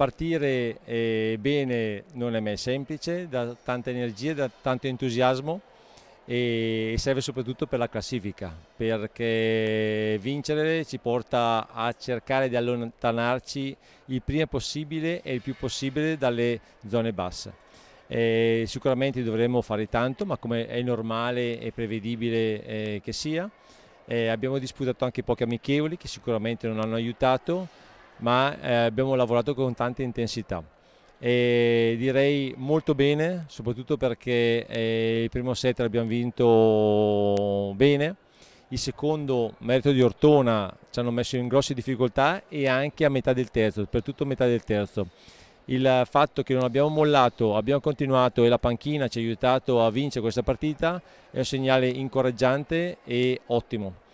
Partire eh, bene non è mai semplice, da tanta energia, dà tanto entusiasmo e serve soprattutto per la classifica, perché vincere ci porta a cercare di allontanarci il prima possibile e il più possibile dalle zone basse. Eh, sicuramente dovremo fare tanto, ma come è normale e prevedibile eh, che sia. Eh, abbiamo disputato anche pochi amichevoli che sicuramente non hanno aiutato ma eh, abbiamo lavorato con tanta intensità e direi molto bene, soprattutto perché eh, il primo set l'abbiamo vinto bene, il secondo merito di Ortona ci hanno messo in grosse difficoltà e anche a metà del terzo, per tutto metà del terzo. Il fatto che non abbiamo mollato, abbiamo continuato e la panchina ci ha aiutato a vincere questa partita è un segnale incoraggiante e ottimo.